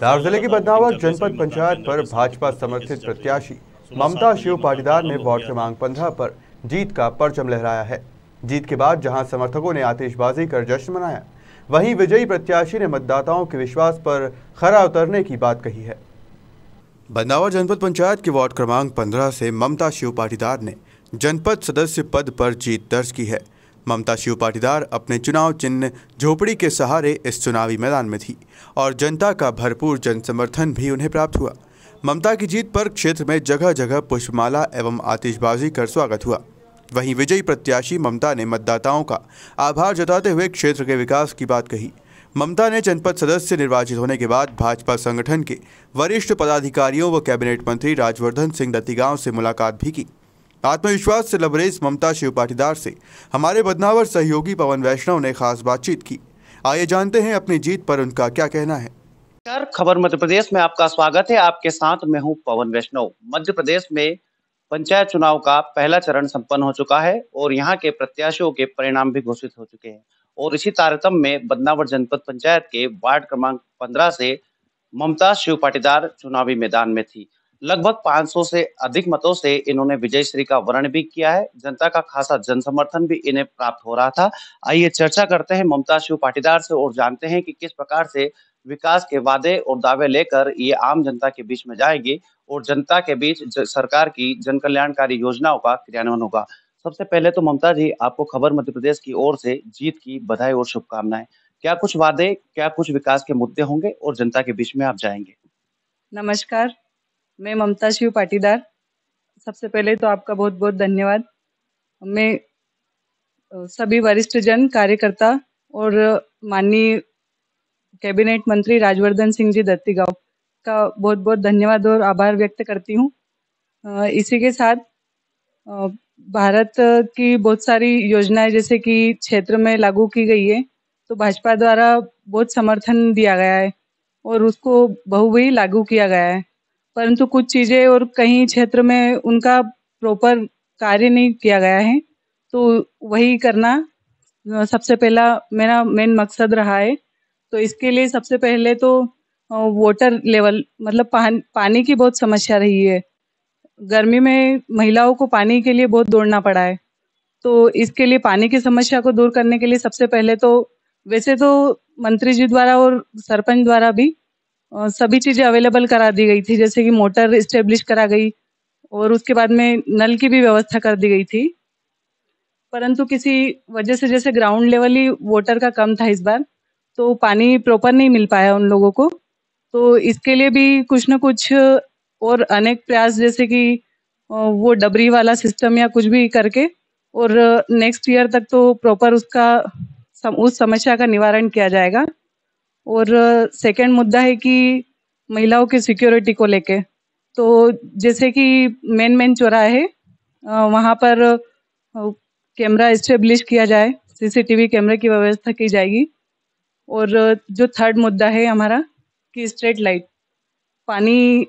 धार जिले की बदनावर जनपद पंचायत पर भाजपा समर्थित प्रत्याशी ममता शिव पाटीदार ने वार्ड क्रमांक पंद्रह पर जीत का परचम लहराया है जीत के बाद जहां समर्थकों ने आतिशबाजी कर जश्न मनाया वहीं विजयी प्रत्याशी ने मतदाताओं के विश्वास पर खरा उतरने की बात कही है बदनावर जनपद पंचायत के वार्ड क्रमांक पंद्रह से ममता शिव पाटीदार ने जनपद सदस्य पद पर जीत दर्ज की है ममता शिव पाटीदार अपने चुनाव चिन्ह झोपड़ी के सहारे इस चुनावी मैदान में थी और जनता का भरपूर जन समर्थन भी उन्हें प्राप्त हुआ ममता की जीत पर क्षेत्र में जगह जगह पुष्पमाला एवं आतिशबाजी कर स्वागत हुआ वहीं विजयी प्रत्याशी ममता ने मतदाताओं का आभार जताते हुए क्षेत्र के विकास की बात कही ममता ने जनपद सदस्य निर्वाचित होने के बाद भाजपा संगठन के वरिष्ठ पदाधिकारियों व कैबिनेट मंत्री राजवर्धन सिंह दत्तीगांव से मुलाकात भी की आत्मविश्वास से लबरेज ममता शिव पाटीदार से हमारे बदनावर सहयोगी पवन वैष्णव ने खास बातचीत की आइए जानते हैं अपनी जीत पर उनका क्या कहना है खबर मध्य प्रदेश में आपका स्वागत है आपके साथ मैं हूं पवन वैष्णव मध्य प्रदेश में पंचायत चुनाव का पहला चरण संपन्न हो चुका है और यहाँ के प्रत्याशियों के परिणाम भी घोषित हो चुके हैं और इसी तारतम्य में बदनावर जनपद पंचायत के वार्ड क्रमांक पंद्रह से ममता शिव पाटीदार चुनावी मैदान में थी लगभग 500 से अधिक मतों से इन्होंने विजय श्री का वर्ण भी किया है जनता का खासा जन समर्थन भी इन्हें प्राप्त हो रहा था आइए चर्चा करते हैं ममता शिव पाटीदार से और जानते हैं कि किस प्रकार से विकास के वादे और दावे लेकर ये आम जनता के बीच में जाएगी और जनता के बीच सरकार की जन कल्याणकारी योजनाओं का क्रियान्वयन होगा सबसे पहले तो ममता जी आपको खबर मध्य प्रदेश की ओर से जीत की बधाई और शुभकामनाएं क्या कुछ वादे क्या कुछ विकास के मुद्दे होंगे और जनता के बीच में आप जाएंगे नमस्कार मैं ममता शिव पाटीदार सबसे पहले तो आपका बहुत बहुत धन्यवाद मैं सभी वरिष्ठ जन कार्यकर्ता और माननीय कैबिनेट मंत्री राजवर्धन सिंह जी दत्तीगांव का बहुत बहुत धन्यवाद और आभार व्यक्त करती हूँ इसी के साथ भारत की बहुत सारी योजनाएं जैसे कि क्षेत्र में लागू की गई है तो भाजपा द्वारा बहुत समर्थन दिया गया है और उसको बहुवी लागू किया गया है परंतु कुछ चीजें और कहीं क्षेत्र में उनका प्रॉपर कार्य नहीं किया गया है तो वही करना सबसे पहला मेरा मेन मकसद रहा है तो इसके लिए सबसे पहले तो वाटर लेवल मतलब पान, पानी की बहुत समस्या रही है गर्मी में महिलाओं को पानी के लिए बहुत दौड़ना पड़ा है तो इसके लिए पानी की समस्या को दूर करने के लिए सबसे पहले तो वैसे तो मंत्री जी द्वारा और सरपंच द्वारा भी सभी चीज़ें अवेलेबल करा दी गई थी जैसे कि मोटर इस्टेब्लिश करा गई और उसके बाद में नल की भी व्यवस्था कर दी गई थी परंतु किसी वजह से जैसे ग्राउंड लेवल ही वाटर का कम था इस बार तो पानी प्रॉपर नहीं मिल पाया उन लोगों को तो इसके लिए भी कुछ ना कुछ और अनेक प्रयास जैसे कि वो डबरी वाला सिस्टम या कुछ भी करके और नेक्स्ट ईयर तक तो प्रॉपर उसका उस समस्या का निवारण किया जाएगा और सेकंड मुद्दा है कि महिलाओं की सिक्योरिटी को लेके तो जैसे कि मेन मेन चौराहे है वहाँ पर कैमरा इस्टेब्लिश किया जाए सीसीटीवी कैमरे की व्यवस्था की जाएगी और जो थर्ड मुद्दा है हमारा कि स्ट्रीट लाइट पानी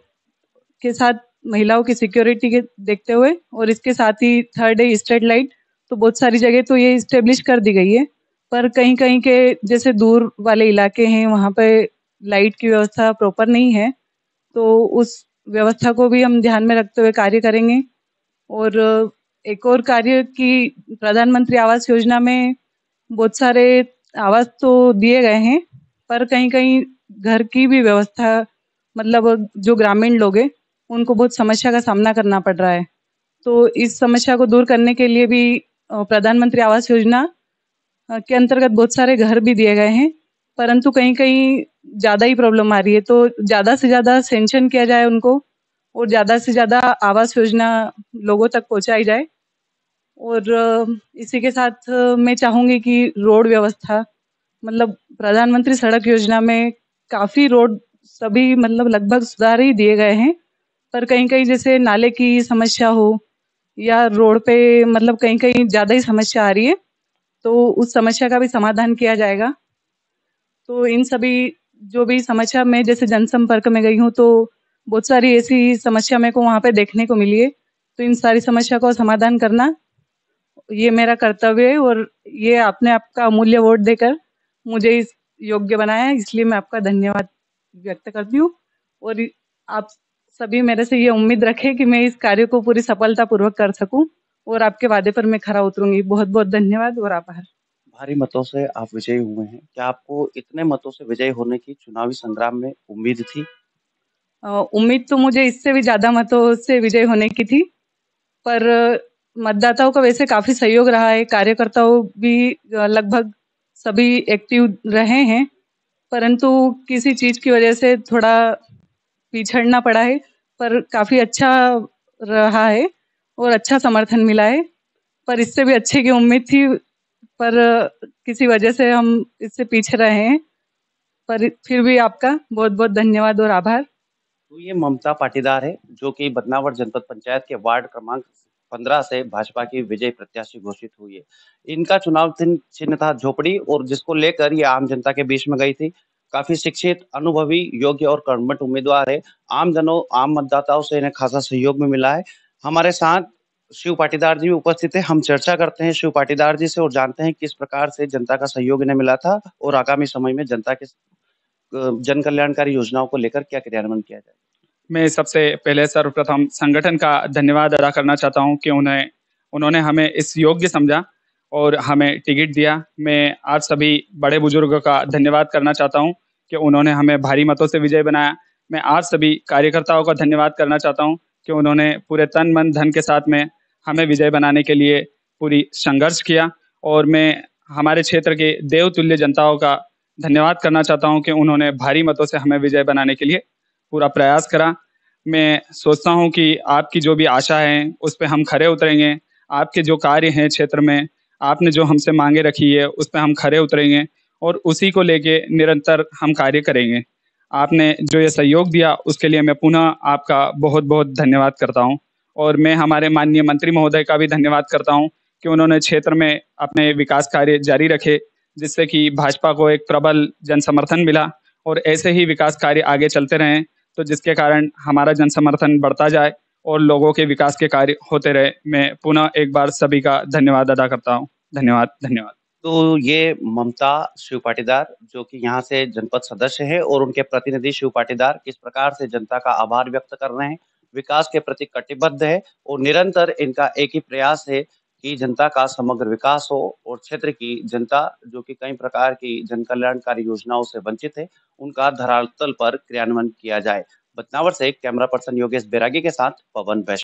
के साथ महिलाओं की सिक्योरिटी के देखते हुए और इसके साथ ही थर्ड है स्ट्रीट लाइट तो बहुत सारी जगह तो ये इस्टेब्लिश कर दी गई है पर कहीं कहीं के जैसे दूर वाले इलाके हैं वहाँ पे लाइट की व्यवस्था प्रॉपर नहीं है तो उस व्यवस्था को भी हम ध्यान में रखते हुए कार्य करेंगे और एक और कार्य की प्रधानमंत्री आवास योजना में बहुत सारे आवास तो दिए गए हैं पर कहीं कहीं घर की भी व्यवस्था मतलब जो ग्रामीण लोग हैं उनको बहुत समस्या का सामना करना पड़ रहा है तो इस समस्या को दूर करने के लिए भी प्रधानमंत्री आवास योजना के अंतर्गत बहुत सारे घर भी दिए गए हैं परंतु कहीं कहीं ज़्यादा ही प्रॉब्लम आ रही है तो ज़्यादा से ज़्यादा सेंशन किया जाए उनको और ज़्यादा से ज़्यादा आवास योजना लोगों तक पहुँचाई जाए और इसी के साथ मैं चाहूँगी कि रोड व्यवस्था मतलब प्रधानमंत्री सड़क योजना में काफ़ी रोड सभी मतलब लगभग सुधार ही दिए गए हैं पर कहीं कहीं जैसे नाले की समस्या हो या रोड पे मतलब कहीं कहीं ज़्यादा ही समस्या आ रही है तो उस समस्या का भी समाधान किया जाएगा तो इन सभी जो भी समस्या में जैसे जनसंपर्क में गई हूँ तो बहुत सारी ऐसी समस्या मेरे को वहाँ पे देखने को मिली है तो इन सारी समस्या को समाधान करना ये मेरा कर्तव्य है और ये आपने आपका अमूल्य वोट देकर मुझे इस योग्य बनाया इसलिए मैं आपका धन्यवाद व्यक्त करती हूँ और आप सभी मेरे से ये उम्मीद रखें कि मैं इस कार्य को पूरी सफलतापूर्वक कर सकूं और आपके वादे पर मैं खरा उतरूंगी बहुत बहुत धन्यवाद और आभार भारी मतों से आप विजयी हुए हैं क्या आपको इतने मतों से विजयी होने की चुनावी संग्राम में उम्मीद थी उम्मीद तो मुझे इससे भी ज्यादा मतों से विजय होने की थी पर मतदाताओं का वैसे काफी सहयोग रहा है कार्यकर्ताओं भी लगभग सभी एक्टिव रहे हैं परंतु किसी चीज की वजह से थोड़ा पिछड़ना पड़ा है पर काफी अच्छा रहा है और अच्छा समर्थन मिला है पर इससे भी अच्छे की उम्मीद थी पर किसी वजह से हम इससे पीछे रहे हैं पर फिर भी आपका बहुत बहुत धन्यवाद और आभार तो ये ममता पाटीदार है जो कि बदनावर जनपद पंचायत के वार्ड क्रमांक पंद्रह से भाजपा की विजय प्रत्याशी घोषित हुई है इनका चुनाव चिन्ह था झोपड़ी और जिसको लेकर ये आम जनता के बीच में गई थी काफी शिक्षित अनुभवी योग्य और कर्मठ उम्मीदवार है आम जनों आम मतदाताओं से इन्हें खासा सहयोग में मिला है हमारे साथ शिव पाटीदार जी भी उपस्थित है हम चर्चा करते हैं शिव पाटीदार जी से और जानते हैं किस प्रकार से जनता का सहयोग इन्हें मिला था और आगामी समय में जनता के जन कल्याणकारी योजनाओं को लेकर क्या क्रियान्वयन किया जाए मैं सबसे पहले सर्वप्रथम संगठन का धन्यवाद अदा करना चाहता हूँ कि उन्हें उन्होंने हमें इस योग्य समझा और हमें टिकट दिया मैं आज सभी बड़े बुजुर्गों का धन्यवाद करना चाहता हूँ कि उन्होंने हमें भारी मतों से विजय बनाया मैं आज सभी कार्यकर्ताओं का धन्यवाद करना चाहता हूँ कि उन्होंने पूरे तन मन धन के साथ में हमें विजय बनाने के लिए पूरी संघर्ष किया और मैं हमारे क्षेत्र के देवतुल्य जनताओं का धन्यवाद करना चाहता हूं कि उन्होंने भारी मतों से हमें विजय बनाने के लिए पूरा प्रयास करा मैं सोचता हूं कि आपकी जो भी आशा है उस पर हम खड़े उतरेंगे आपके जो कार्य हैं क्षेत्र में आपने जो हमसे मांगे रखी है उस पर हम खड़े उतरेंगे और उसी को लेके निरंतर हम कार्य करेंगे आपने जो ये सहयोग दिया उसके लिए मैं पुनः आपका बहुत बहुत धन्यवाद करता हूँ और मैं हमारे माननीय मंत्री महोदय का भी धन्यवाद करता हूँ कि उन्होंने क्षेत्र में अपने विकास कार्य जारी रखे जिससे कि भाजपा को एक प्रबल जन समर्थन मिला और ऐसे ही विकास कार्य आगे चलते रहें तो जिसके कारण हमारा जन समर्थन बढ़ता जाए और लोगों के विकास के कार्य होते रहे मैं पुनः एक बार सभी का धन्यवाद अदा करता हूँ धन्यवाद धन्यवाद तो ये ममता शिव पाटीदार जो कि यहाँ से जनपद सदस्य है और उनके प्रतिनिधि शिव पाटीदार किस प्रकार से जनता का आभार व्यक्त कर रहे हैं विकास के प्रति कटिबद्ध है और निरंतर इनका एक ही प्रयास है कि जनता का समग्र विकास हो और क्षेत्र की जनता जो कि कई प्रकार की जनकल्याणकारी योजनाओं से वंचित है उनका धरातल पर क्रियान्वयन किया जाए बदनावर से कैमरा पर्सन योगेश बैरागी के साथ पवन वैश्य